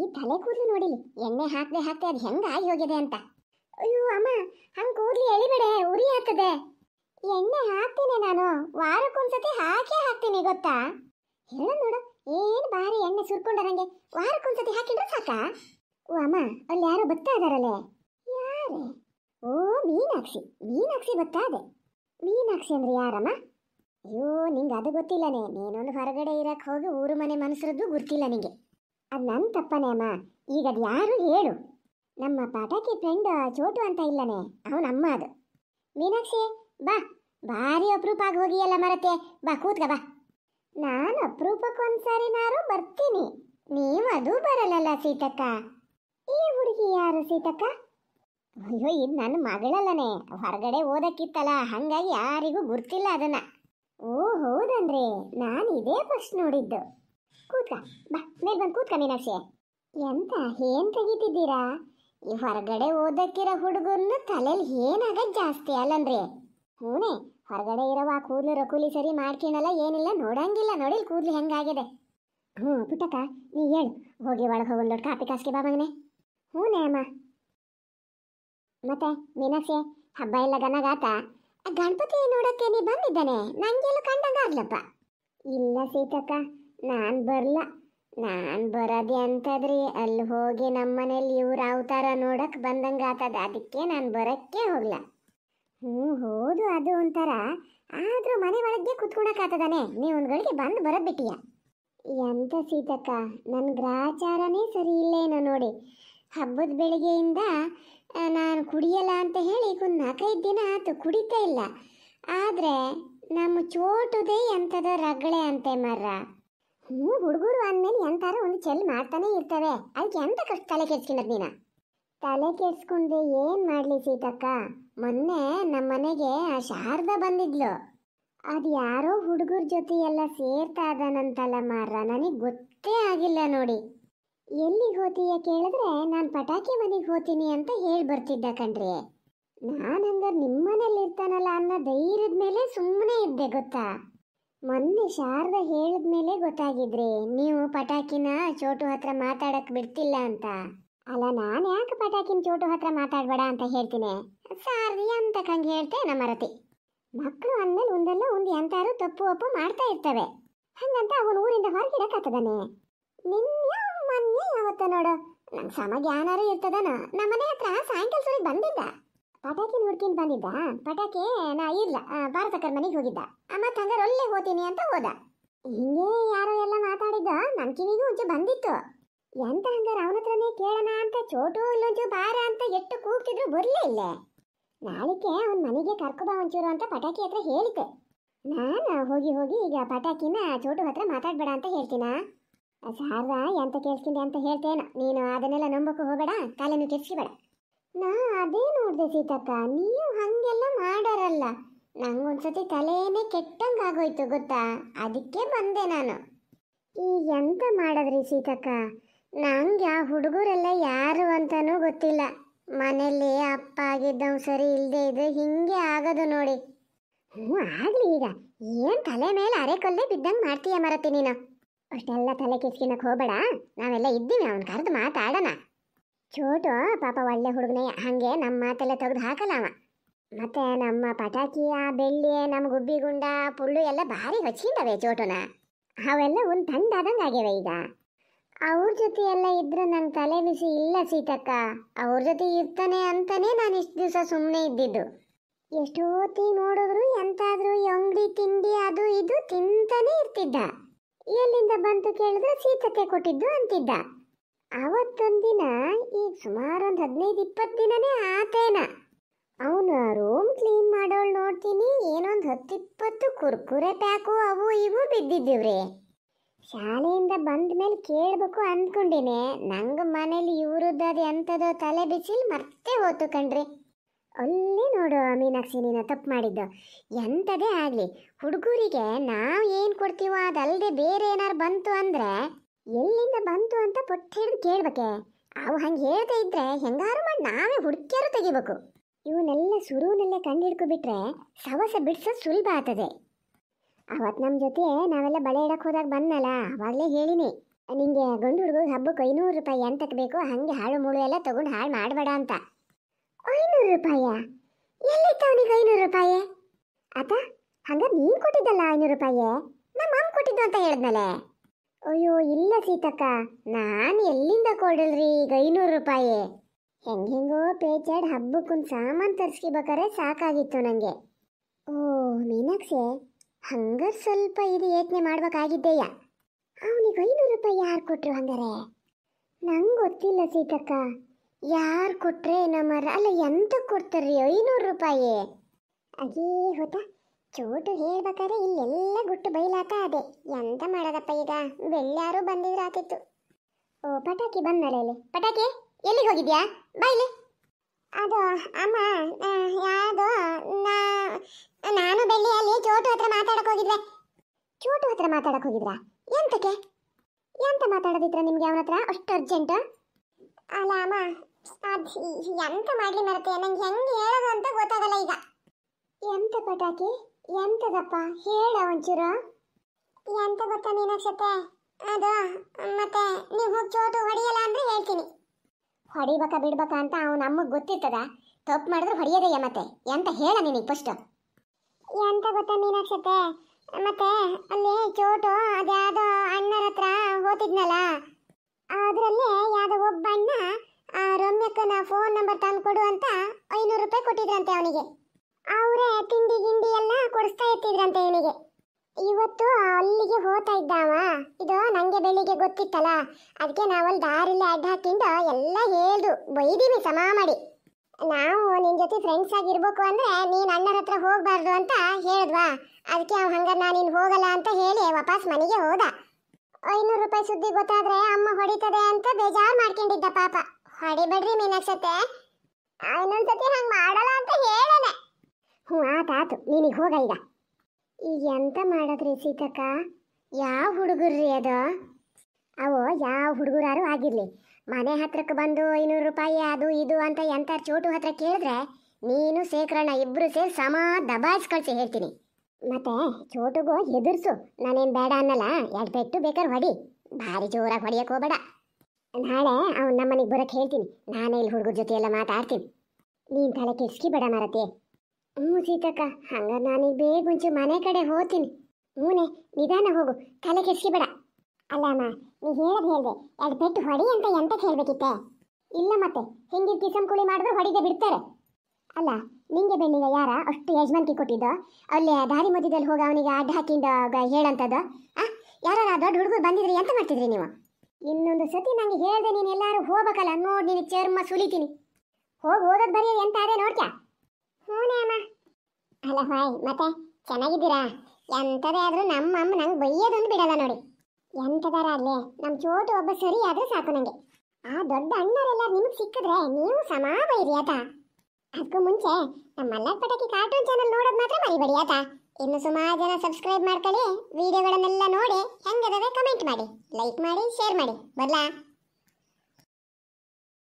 ಈ ತಲೆ ಕೂದಲು ನೋಡಿಲಿ ಎಣ್ಣೆ ಹಾಕದೆ ಹಾಕದೆ ಅದು ಹೆಂಗೆ ಆಗಿ ಹೋಗಿದೆ ಅಂತ ಅಯ್ಯೋ ಅಮ್ಮ ಹಂಗೆ ಕೂದಲು ಎಳಿಬೇಡ ಉರಿ ಹಾಕದೆ ಎಣ್ಣೆ ಹಾಕ್ತೀನಿ ನಾನು ವಾರಕ್ಕೊಂದ್ಸತಿ ಹಾಕೇ ಹಾಕ್ತೀನಿ ಗೊತ್ತಾ ಹೇಳ ನೋಡು ಏನು ಬಾರಿ ಎಣ್ಣೆ ಸುರ್ಕೊಂಡರಂಗೆ ವಾರಕ್ಕೊಂದ್ಸತಿ ಹಾಕಿದ್ರೆ ಸಾಕಾ ಓ ಅಮ್ಮ ಅಲ್ಲಿ ಯಾರೋ ಬರ್ತಾ ಇದಾರಲ್ಲೇ ಯಾರು ಓ ಮೀನಾಕ್ಷಿ ಮೀನಾಕ್ಷಿ ಬರ್ತಾ ಇದೆ ಮೀನಾಕ್ಷಿ ಅಂದ್ರೆ ಯಾರಮ್ಮ ಅಯ್ಯೋ ನಿಂಗೆ ಅದು ಗೊತ್ತಿಲ್ಲನೇ ನೀನೊಂದು ಹೊರಗಡೆ ಇರಕ್ಕೆ ಹೋಗಿ ಊರು ಮನೆ ಮನಸ್ರದ್ದು ಗೊತ್ತಿಲ್ಲ ನಿಂಗೆ ಅದು ನನ್ನ ತಪ್ಪನೇ ಅಮ್ಮ ಈಗ ಅದು ಯಾರು ಹೇಳು ನಮ್ಮ ಪಟಾಕಿ ಫ್ರೆಂಡ್ ಚೋಟು ಅಂತ ಇಲ್ಲನೆ ಅವನ ಅಮ್ಮ ಅದು ಮೀನಾಕ್ಷಿ ಬಾ ಭಾರಿ ಅಪರೂಪ ಆಗಿ ಹೋಗಿಯಲ್ಲ ಮರತೆ ಬಾ ಕೂತ್ಕ ಬಾ ನಾನು ನಾರು ಬರ್ತೀನಿ ನೀವು ಅದು ಬರಲ್ಲಲ್ಲ ಸೀತಕ್ಕ ಈ ಹುಡುಗಿ ಯಾರು ಸೀತಕ್ಕ ಅಯ್ಯೋ ಇದು ನನ್ನ ಮಗಳಲ್ಲನೇ ಹೊರಗಡೆ ಓದಕ್ಕಿತ್ತಲ್ಲ ಹಾಗಾಗಿ ಯಾರಿಗೂ ಗೊತ್ತಿಲ್ಲ ಅದನ್ನ ಓ ಹೌದಂದ್ರೆ ನಾನು ಇದೇ ಫಸ್ಟ್ ನೋಡಿದ್ದು ಕೂತ್ಕ ಬಾ ಮೇಲೆ ಬಂದು ಕೂತ್ಕ ಮೀನಾಕ್ಷಿ ಎಂತ ಏನ್ ತೆಗಿತಿದ್ದೀರಾ ಈ ಹೊರಗಡೆ ಓದಕ್ಕಿರೋ ಹುಡುಗರ್ನ ತಲೆಯಲ್ಲಿ ಏನಾಗದ್ ಜಾಸ್ತಿ ಅಲ್ಲನ್ರಿ ಹೂನೆ ಹೊರಗಡೆ ಇರುವ ಕೂದಲು ರಕೂಲಿ ಸರಿ ಮಾಡ್ಕೊಳಲ್ಲ ಏನಿಲ್ಲ ನೋಡಂಗಿಲ್ಲ ನೋಡಿಲ್ ಕೂದಲು ಹೆಂಗಾಗಿದೆ ಹ್ಞೂ ಪುಟ್ಟಕ್ಕ ನೀ ಹೇಳು ಹೋಗಿ ಒಳಗೆ ಹೋಗಿ ದೊಡ್ಡ ಕಾಪಿ ಕಾಸ್ಗೆ ಬಾ ಮಗನೆ ಹ್ಞೂನೇ ಅಮ್ಮ ಮತ್ತೆ ಮೀನಾಕ್ಷಿ ಹಬ್ಬ ಇಲ್ಲ ಗನಗಾತ ಗಣಪತಿ ನೋಡಕ್ಕೆ ನೀ ಬಂದಿದ್ದಾನೆ ನಂಗೆಲ್ಲೂ ಕಂಡಂಗಾಗ್ಲಪ್ಪ ಇಲ್ಲ ಸೀತಕ್ಕ ನಾನು ಬರಲ್ಲ ನಾನು ಬರೋದೆ ಅಂತದ್ರಿ ಅಲ್ಲಿ ಹೋಗಿ ನಮ್ಮ ಮನೇಲಿ ಇವ್ರ ಅವತಾರ ನೋಡಕ್ಕೆ ಬಂದಂಗೆ ಆತದ ಅದಕ್ಕೆ ನಾನು ಬರೋಕ್ಕೆ ಹೋಗ್ಲ ಹ್ಞೂ ಹೌದು ಅದು ಒಂಥರ ಆದರೂ ಮನೆ ಒಳಗೆ ಆತದಾನೆ ನೀವು ಒಂದು ಗಳಿಗೆ ಬಂದು ಬರೋದು ಬಿಟ್ಟಿಯ ಎಂತ ಸೀತಕ್ಕ ನನ್ನ ಗ್ರಾಚಾರನೇ ಸರಿ ಇಲ್ಲೇನೋ ನೋಡಿ ಹಬ್ಬದ ಬೆಳಿಗ್ಗೆಯಿಂದ ನಾನು ಕುಡಿಯಲ್ಲ ಅಂತ ಹೇಳಿ ಒಂದು ನಾಲ್ಕೈದು ದಿನ ಆತು ಕುಡಿತಾ ಇಲ್ಲ ಆದರೆ ನಮ್ಮ ಚೋಟುದೇ ಎಂಥದೋ ರಗಳೆ ಅಂತೆ ಮರ ನೀವು ಹುಡುಗರು ಅಂದಮೇಲೆ ಎಂತಾರು ಒಂದು ಚೆಲ್ ಮಾಡ್ತಾನೆ ಇರ್ತವೆ ಅದಕ್ಕೆ ಎಂತ ಕಷ್ಟ ತಲೆ ಕೆಡ್ಸ್ಕೊಂಡದ್ ನೀನ ತಲೆ ಕೆಡ್ಸ್ಕೊಂಡು ಏನು ಮಾಡಲಿ ಸೀತಕ್ಕ ಮೊನ್ನೆ ನಮ್ಮ ಮನೆಗೆ ಆ ಶಾರದಾ ಬಂದಿದ್ಲು ಅದು ಯಾರೋ ಹುಡುಗರ ಜೊತೆ ಎಲ್ಲ ಸೇರ್ತಾ ಅದಾನಂತಲ್ಲ ಮಾರ್ರಾ ನನಗೆ ಗೊತ್ತೇ ಆಗಿಲ್ಲ ನೋಡಿ ಎಲ್ಲಿಗೆ ಹೋತೀಯ ಕೇಳಿದ್ರೆ ನಾನು ಪಟಾಕಿ ಮನೆಗೆ ಹೋತೀನಿ ಅಂತ ಹೇಳಿ ಬರ್ತಿದ್ದ ಕಣ್ರಿ ನಾನಂದ್ರೆ ನಿಮ್ಮನೇಲಿ ನಿಮ್ಮ ಮನೇಲಿ ಇರ್ತಾನಲ್ಲ ಅನ್ನೋ ಧೈರ್ಯದ ಮೇಲೆ ಸುಮ್ಮನೆ ಇದ್ದೆ ಗೊತ್ತಾ ಮೊನ್ನೆ ಹೇಳಿದ ಹೇಳಿದ್ಮೇಲೆ ಗೊತ್ತಾಗಿದ್ರಿ ನೀವು ಪಟಾಕಿನ ಚೋಟು ಹತ್ರ ಮಾತಾಡಕ್ ಬಿಡ್ತಿಲ್ಲ ಅಂತ ಅಲ್ಲ ನಾನು ಯಾಕೆ ಪಟಾಕಿನ ಚೋಟು ಹತ್ರ ಮಾತಾಡಬೇಡ ಅಂತ ಹೇಳ್ತೀನಿ ಸಾರದಿ ಅಂತಕ್ಕಂಗೆ ಹೇಳ್ತೆ ನಮ್ಮ ರತಿ ಮಕ್ಕಳು ಅಂದ್ಮೇಲೆ ಒಂದಲ್ಲ ಒಂದು ಎಂತಾರು ತಪ್ಪು ಒಪ್ಪು ಮಾಡ್ತಾ ಇರ್ತವೆ ಹಂಗಂತ ಅವನ ಊರಿಂದ ಹೊರಗಿಡಕ್ಕಾಗ್ತದಾನೆ ನಿನ್ನ ಮೊನ್ನೆ ಯಾವತ್ತ ನೋಡು ನಮ್ಮ ಸಮಗ ಯಾನಾರು ಇರ್ತದನ ನಮ್ಮನೆ ಹತ್ರ ಸಾಯಂಕಾಲ ಸುರಿಗೆ ಬಂದಿಲ್ಲ ಪಟಾಕಿ ಹುಡ್ಕೀನ್ ಬಂದಿದ್ದ ಪಟಾಕಿ ನಾ ಇಲ್ಲ ಭಾರತಕರ್ ಮನೆಗೆ ಹೋಗಿದ್ದ ಮತ್ತೆ ಹಂಗಾರೆ ಒಳ್ಳೆ ಹೋತೀನಿ ಅಂತ ಹೋದ ಹಿಂಗೆ ಯಾರೋ ಎಲ್ಲ ಮಾತಾಡಿದ್ದ ನನ್ನ ಕಿವಿಗೂ ಒಂಚೂರು ಬಂದಿತ್ತು ಎಂತ ಹಂಗಾರ ಅವನ ಹತ್ರನೇ ಕೇಳೋಣ ಅಂತ ಚೋಟು ಇಲ್ಲೊಂಚು ಬಾರ ಅಂತ ಎಷ್ಟು ಕೂಗ್ತಿದ್ರು ಬರ್ಲೇ ಇಲ್ಲ ನಾಳಿಕೆ ಅವನ ಮನೆಗೆ ಕರ್ಕೊಬಾ ಒಂಚೂರು ಅಂತ ಪಟಾಕಿ ಹತ್ರ ಹೇಳಿದ್ದೆ ನಾನು ಹೋಗಿ ಹೋಗಿ ಈಗ ಪಟಾಕಿನ ಚೋಟು ಹತ್ರ ಮಾತಾಡಬೇಡ ಅಂತ ಹೇಳ್ತೀನ ಸಾರ ಎಂತ ಕೇಳ್ಸ್ಕಿಂದೆ ಅಂತ ಹೇಳ್ತೇನೆ ನೀನು ಅದನ್ನೆಲ್ಲ ನಂಬಕ್ಕೂ ಹೋಗಬೇಡ ಕಾಲನ್ನು ಕೆಡ್ಸ್ಕಿಬೇಡ ನಾ ಅದೇ ನೋಡಿದೆ ಸೀತಕ್ಕ ನೀವು ಹಾಗೆಲ್ಲ ಮಾಡಾರಲ್ಲ ನಂಗೊಂದ್ಸತಿ ತಲೆಯೇ ಕೆಟ್ಟಂಗೆ ಆಗೋಯ್ತು ಗೊತ್ತಾ ಅದಕ್ಕೆ ಬಂದೆ ನಾನು ಈ ಎಂತ ಮಾಡಿದ್ರಿ ಸೀತಕ್ಕ ನಂಗೆ ಆ ಹುಡುಗರೆಲ್ಲ ಯಾರು ಅಂತನೂ ಗೊತ್ತಿಲ್ಲ ಮನೆಯಲ್ಲಿ ಅಪ್ಪ ಆಗಿದ್ದವ್ ಸರಿ ಇಲ್ಲದೆ ಇದೆ ಹಿಂಗೆ ಆಗೋದು ನೋಡಿ ಹ್ಞೂ ಆಗಲಿ ಈಗ ಏನು ತಲೆ ಮೇಲೆ ಅರೆಕೊಲ್ಲೇ ಬಿದ್ದಂಗೆ ಮಾಡ್ತೀಯ ಮರತಿ ನೀನು ಅಷ್ಟೆಲ್ಲ ತಲೆ ಕೆಸ್ಕಿನಕ್ಕೆ ಹೋಗಬೇಡ ನಾವೆಲ್ಲ ಇದ್ದೀವಿ ಅವ್ನು ಕರೆದು ಮಾತಾಡೋಣ ಚೋಟು ಪಾಪ ಒಳ್ಳೆ ಹುಡುಗನೇ ಹಾಗೆ ನಮ್ಮ ಮಾತೆಲ್ಲ ತೆಗೆದು ಹಾಕಲ್ಲ ಅವ ಮತ್ತೆ ನಮ್ಮ ಪಟಾಕಿ ಆ ಬೆಳ್ಳಿ ನಮ್ಮ ಗುಬ್ಬಿ ಗುಂಡ ಪುಳ್ಳು ಎಲ್ಲ ಭಾರಿ ಹಚ್ಚಿಂದವೆ ಚೋಟನ ಅವೆಲ್ಲ ಒಂದು ತಂದಾದಂಗೆ ಆಗ್ಯವೆ ಈಗ ಅವ್ರ ಜೊತೆ ಎಲ್ಲ ಇದ್ರೆ ನನ್ನ ತಲೆ ಬಿಸಿ ಇಲ್ಲ ಸೀತಕ್ಕ ಅವ್ರ ಜೊತೆ ಇರ್ತಾನೆ ಅಂತಲೇ ನಾನು ಇಷ್ಟು ದಿವಸ ಸುಮ್ಮನೆ ಇದ್ದಿದ್ದು ಎಷ್ಟೊತ್ತಿಗೆ ನೋಡಿದ್ರು ಎಂತಾದ್ರೂ ಅಂಗಡಿ ತಿಂಡಿ ಅದು ಇದು ತಿಂತಾನೆ ಇರ್ತಿದ್ದ ಎಲ್ಲಿಂದ ಬಂತು ಕೇಳಿದ್ರೆ ಸೀತಕ್ಕೆ ಕೊಟ್ಟಿದ್ದು ಅಂತಿದ್ದ ಅವತ್ತೊಂದಿನ ಈಗ ಸುಮಾರು ಒಂದು ಹದಿನೈದು ಇಪ್ಪತ್ತು ದಿನನೇ ಆತೇನ ಅವನು ರೂಮ್ ಕ್ಲೀನ್ ಮಾಡೋಳು ನೋಡ್ತೀನಿ ಏನೊಂದು ಹತ್ತಿಪ್ಪತ್ತು ಕುರ್ಕುರೆ ಪ್ಯಾಕು ಅವು ಇವು ಬಿದ್ದಿದ್ದೀವ್ರಿ ಶಾಲೆಯಿಂದ ಬಂದ ಮೇಲೆ ಕೇಳಬೇಕು ಅಂದ್ಕೊಂಡಿನಿ ನಂಗೆ ಮನೇಲಿ ಇವ್ರದ್ದು ಅದು ಎಂಥದೋ ತಲೆ ಬಿಸಿಲು ಮತ್ತೆ ಹೋತು ಕಣ್ರಿ ಅಲ್ಲಿ ನೋಡು ಮೀನಾಕ್ಷಿ ನೀನು ತಪ್ಪು ಮಾಡಿದ್ದು ಎಂಥದೇ ಆಗಲಿ ಹುಡುಗರಿಗೆ ನಾವು ಏನು ಕೊಡ್ತೀವೋ ಅದಲ್ಲದೆ ಬೇರೆ ಏನಾರು ಬಂತು ಅಂದರೆ ಎಲ್ಲಿಂದ ಬಂತು ಅಂತ ಪೊಟ್ಟ ಹಿಡಿದು ಕೇಳ್ಬೇಕೆ ಅವು ಹಂಗೆ ಹೇಳ್ತಾ ಇದ್ರೆ ಹೆಂಗಾರು ಮಾಡಿ ನಾವೇ ಹುಡುಕ್ಯಾರು ತೆಗಿಬೇಕು ಇವನ್ನೆಲ್ಲ ಸುರುವನಲ್ಲೇ ಕಂಡು ಹಿಡ್ಕೊಬಿಟ್ರೆ ಸವಸ ಬಿಡ್ಸೋದು ಸುಲಭ ಆಗ್ತದೆ ಅವತ್ತು ನಮ್ಮ ಜೊತೆ ನಾವೆಲ್ಲ ಬಳೆ ಇಡಕ್ಕೆ ಹೋದಾಗ ಬಂದಲ್ಲ ಅವಾಗಲೇ ಹೇಳಿನಿ ನಿಂಗೆ ಗಂಡು ಹುಡುಗ ಹಬ್ಬಕ್ಕೆ ಐನೂರು ರೂಪಾಯಿ ಎಂತಕ್ಕೆ ಬೇಕು ಹಾಗೆ ಹಾಳು ಮುಳು ಎಲ್ಲ ತಗೊಂಡು ಹಾಳು ಮಾಡಬೇಡ ಅಂತ ಐನೂರು ರೂಪಾಯ ಎಲ್ಲಿತ್ತು ಅವನಿಗೆ ಐನೂರು ರೂಪಾಯಿ ಆತ ಹಾಗೆ ನೀನು ಕೊಟ್ಟಿದ್ದಲ್ಲ ಐನೂರು ರೂಪಾಯಿ ನಮ್ಮ ಅಮ್ಮ ಕೊಟ್ಟಿದ್ದು ಅಂತ ಹೇಳಿದ್ಮೇಲೆ ಅಯ್ಯೋ ಇಲ್ಲ ಸೀತಕ್ಕ ನಾನು ಎಲ್ಲಿಂದ ಕೊಡಲ್ರಿ ಈಗ ಐನೂರು ರೂಪಾಯಿ ಹೆಂಗೆ ಹೆಂಗೋ ಪೇಚಾಡ್ ಹಬ್ಬಕ್ಕೊಂದು ಸಾಮಾನು ತರಿಸ್ಕೋಬೇಕಾದ್ರೆ ಸಾಕಾಗಿತ್ತು ನನಗೆ ಓ ಮೀನಾಕ್ಷೆ ಹಂಗಾರೆ ಸ್ವಲ್ಪ ಇದು ಯೋಚನೆ ಮಾಡ್ಬೇಕಾಗಿದ್ದೆಯ ಅವನಿಗೆ ಐನೂರು ರೂಪಾಯಿ ಯಾರು ಕೊಟ್ರು ಹಂಗಾರೆ ನಂಗೆ ಗೊತ್ತಿಲ್ಲ ಸೀತಕ್ಕ ಯಾರು ಕೊಟ್ಟರೆ ನಮ್ಮ ಅಲ್ಲ ಎಂತ ಕೊಡ್ತಾರ್ರಿ ಐನೂರು ರೂಪಾಯಿ ಅಗೇ ಹೋತಾ ಚೂಟು ಹೇಳ್ಬೇಕಾದ್ರೆ ಇಲ್ಲೆಲ್ಲ ಗುಟ್ಟು ಬೈಲಾತ ಅದೇ ಎಂತ ಮಾಡೋದಪ್ಪ ಈಗ ಬೆಳ್ಳ್ಯಾರು ಬಂದಿದ್ರೆ ಆತಿತ್ತು ಓ ಪಟಾಕಿ ಬಂದಳೆಯಲ್ಲಿ ಪಟಾಕಿ ಎಲ್ಲಿಗೆ ಹೋಗಿದ್ಯಾ ಬೈಲಿ ಅದು ಅಮ್ಮ ಯಾವುದು ನಾನು ಬೆಳ್ಳಿಯಲ್ಲಿ ಚೋಟು ಹತ್ರ ಮಾತಾಡಕ್ಕೆ ಹೋಗಿದ್ವೆ ಚೋಟು ಹತ್ರ ಮಾತಾಡಕ್ಕೆ ಹೋಗಿದ್ರಾ ಎಂತಕ್ಕೆ ಎಂತ ಮಾತಾಡೋದಿತ್ರ ನಿಮ್ಗೆ ಅವನ ಹತ್ರ ಅಷ್ಟು ಅರ್ಜೆಂಟ್ ಅಲ್ಲ ಅಮ್ಮ ಅದು ಎಂತ ಮಾಡಲಿ ಮರತೆ ನಂಗೆ ಹೆಂಗೆ ಹೇಳೋದು ಅಂತ ಗೊತ್ತಾಗಲ್ಲ ಈಗ ಎಂತ ಪಟಾಕಿ ಎಂತದಪ್ಪ ಹೇಳ ಒಂಚೂರು ಎಂತ ಗೊತ್ತಾ ನೀನಕ್ಷತೆ ಅದು ಮತ್ತೆ ನೀವು ಹೋಗಿ ಚೋಟು ಹೊಡಿಯಲ್ಲ ಅಂದ್ರೆ ಹೇಳ್ತೀನಿ ಹೊಡಿಬೇಕಾ ಬಿಡ್ಬೇಕಾ ಅಂತ ಅವ್ನು ನಮಗೆ ಗೊತ್ತಿರ್ತದ ತಪ್ಪು ಮಾಡಿದ್ರೆ ಹೊಡಿಯೋದೇ ಮತ್ತೆ ಎಂತ ಹೇಳ ನಿನಗೆ ಫಸ್ಟ್ ಎಂತ ಗೊತ್ತಾ ಮೀನಾಕ್ಷತೆ ಮತ್ತೆ ಅಲ್ಲಿ ಚೋಟು ಅದ್ಯಾವುದೋ ಅಣ್ಣರ ಹತ್ರ ಹೋತಿದ್ನಲ್ಲ ಅದರಲ್ಲಿ ಯಾವುದೋ ಒಬ್ಬ ಅಣ್ಣ ರಮ್ಯಕ್ಕನ ಫೋನ್ ನಂಬರ್ ತಂದು ಕೊಡು ಅಂತ ಐನೂರು ರೂಪಾಯಿ ಕೊಟ್ಟಿದ್ರಂತೆ ಅವನಿಗೆ ಅವರೇ ತಿಂಡಿ ಗಿಂಡಿ ಎಲ್ಲ ಕೊಡಿಸ್ತಾ ಇರ್ತಿದ್ರಂತೆ ಇವನಿಗೆ ಇವತ್ತು ಅಲ್ಲಿಗೆ ಹೋಗ್ತಾ ಇದ್ದಾವ ಇದು ನಂಗೆ ಬೆಳಿಗ್ಗೆ ಗೊತ್ತಿತ್ತಲ್ಲ ಅದಕ್ಕೆ ನಾವಲ್ಲಿ ದಾರಿಲಿ ಅಡ್ಡ ಹಾಕಿಂದ ಎಲ್ಲ ಹೇಳ್ದು ಬೈದೀವಿ ಸಮ ಮಾಡಿ ನಾವು ನಿನ್ನ ಜೊತೆ ಫ್ರೆಂಡ್ಸ್ ಆಗಿರ್ಬೇಕು ಅಂದರೆ ನೀನು ಅಣ್ಣರ ಹತ್ರ ಹೋಗಬಾರ್ದು ಅಂತ ಹೇಳಿದ್ವಾ ಅದಕ್ಕೆ ಅವ್ನು ಹಂಗಾರೆ ನಾನು ನೀನು ಹೋಗಲ್ಲ ಅಂತ ಹೇಳಿ ವಾಪಸ್ ಮನೆಗೆ ಹೋದ ಐನೂರು ರೂಪಾಯಿ ಸುದ್ದಿ ಗೊತ್ತಾದ್ರೆ ಅಮ್ಮ ಹೊಡಿತದೆ ಅಂತ ಬೇಜಾರು ಮಾಡ್ಕೊಂಡಿದ್ದ ಪಾಪ ಹೊಡಿಬೇಡ್ರಿ ಮೀನಾಕ್ಷತೆ ಇನ್ನೊಂದ್ಸತಿ ಹಂಗೆ ಮಾಡಲ್ಲ ಅಂತ ಹೇಳಿ ಹ್ಞೂ ಆತಾತು ನೀನೀಗ ಹೋಗ ಈಗ ಈಗ ಎಂತ ಮಾಡೋದ್ರಿ ಸೀತಕ್ಕ ಯಾವ ಹುಡುಗರ್ರಿ ಅದು ಅವು ಯಾವ ಹುಡುಗರಾರು ಆಗಿರಲಿ ಮನೆ ಹತ್ರಕ್ಕೆ ಬಂದು ಐನೂರು ರೂಪಾಯಿ ಅದು ಇದು ಅಂತ ಎಂಥ ಚೋಟು ಹತ್ರ ಕೇಳಿದ್ರೆ ನೀನು ಶೇಖರಣ್ಣ ಇಬ್ಬರು ಸೇರಿ ಸಮ ದಬಾಯಿಸ್ ಕಳಿಸಿ ಹೇಳ್ತೀನಿ ಮತ್ತೆ ಚೋಟುಗೂ ಎದುರಿಸು ನಾನೇನು ಬೇಡ ಅನ್ನಲ್ಲ ಎರಡು ಪೆಟ್ಟು ಬೇಕಾದ್ರೆ ಹೊಡಿ ಭಾರಿ ಜೋರಾಗಿ ಹೊಡಿಯಕ್ಕೆ ಹೋಗಬೇಡ ನಾಳೆ ಅವ್ನು ನಮ್ಮನೆಗೆ ಬರೋಕ್ಕೆ ಹೇಳ್ತೀನಿ ನಾನೇ ಇಲ್ಲಿ ಹುಡುಗರ ಜೊತೆ ಎಲ್ಲ ಮಾತಾಡ್ತೀನಿ ನೀನು ತಲೆ ಕೆಡ್ಸ್ಕಿ ಬೇಡ ಮಾರತಿ ಹ್ಞೂ ಸೀತಕ್ಕ ಹಂಗ ಬೇಗ ಮುಂಚೆ ಮನೆ ಕಡೆ ಹೋಗ್ತೀನಿ ಹ್ಞೂನೆ ನಿಧಾನ ಹೋಗು ತಲೆ ಕೆಸಿಬೇಡ ಅಲ್ಲಮ್ಮ ನೀ ಹೇಳೋದು ಹೇಳಿದೆ ಎರಡು ಪೆಟ್ಟು ಹೊಡಿ ಅಂತ ಎಂತಕ್ಕೆ ಹೇಳ್ಬೇಕಿತ್ತೆ ಇಲ್ಲ ಮತ್ತೆ ಹಿಂಗೆ ಕಿಸಮ್ ಕುಳಿ ಮಾಡಿದ್ರೆ ಹೊಡಿದೆ ಬಿಡ್ತಾರೆ ಅಲ್ಲ ನಿಂಗೆ ಬೆನ್ನಿಗೆ ಯಾರ ಅಷ್ಟು ಯಜಮಾನ್ಕಿ ಕೊಟ್ಟಿದ್ದ ಅಲ್ಲಿ ದಾರಿ ಮಧ್ಯದಲ್ಲಿ ಹೋಗಿ ಅವನಿಗೆ ಅಡ್ಡ ಹಾಕಿಂದ ಹೇಳಂತದ ಆ ಯಾರ ದೊಡ್ಡ ಹುಡುಗರು ಬಂದಿದ್ರಿ ಎಂತ ಮಾಡ್ತಿದ್ರಿ ನೀವು ಇನ್ನೊಂದು ಸತಿ ನನಗೆ ಹೇಳಿದೆ ನೀನು ಎಲ್ಲರೂ ಹೋಗ್ಬೇಕಲ್ಲ ನೋಡಿ ನೀನು ಚರ್ಮ ಸುಲಿತೀನಿ ಹೋಗಿ ಓದೋದು ಬರೀ ಎಂತ ಅದೇ ನೋಡ್ತಾ ಹ್ಞೂನೇ ಅಮ್ಮ ಅಲ್ಲ ಹಾಯ್ ಮತ್ತೆ ಚೆನ್ನಾಗಿದ್ದೀರಾ ಎಂಥದೇ ಆದರೂ ನಮ್ಮ ಅಮ್ಮ ನಂಗೆ ಬೈಯೋದೊಂದು ಬಿಡಲ್ಲ ನೋಡಿ ಎಂಥದಾರಾಗಲಿ ನಮ್ಮ ಚೋಟು ಒಬ್ಬ ಸರಿ ಆದರೂ ಸಾಕು ನನಗೆ ಆ ದೊಡ್ಡ ಅಣ್ಣರೆಲ್ಲ ನಿಮಗೆ ಸಿಕ್ಕಿದ್ರೆ ನೀವು ಸಮಾ ಬೈರಿ ಆತ ಅದಕ್ಕೂ ಮುಂಚೆ ನಮ್ಮ ಮಲ್ಲಾರ್ ಪಟಾಕಿ ಕಾರ್ಟೂನ್ ಚಾನಲ್ ನೋಡೋದು ಮಾತ್ರ ಮರಿಬೇಡಿ ಆತ ಇನ್ನು ಸುಮಾರು ಜನ ಸಬ್ಸ್ಕ್ರೈಬ್ ಮಾಡ್ಕೊಳ್ಳಿ ವಿಡಿಯೋಗಳನ್ನೆಲ್ಲ ನೋಡಿ ಹೆಂಗದವೆ ಕಮೆಂಟ್ ಮಾಡಿ ಲೈಕ್ ಮಾಡಿ ಶೇರ್ ಮಾಡಿ ಬರಲಾ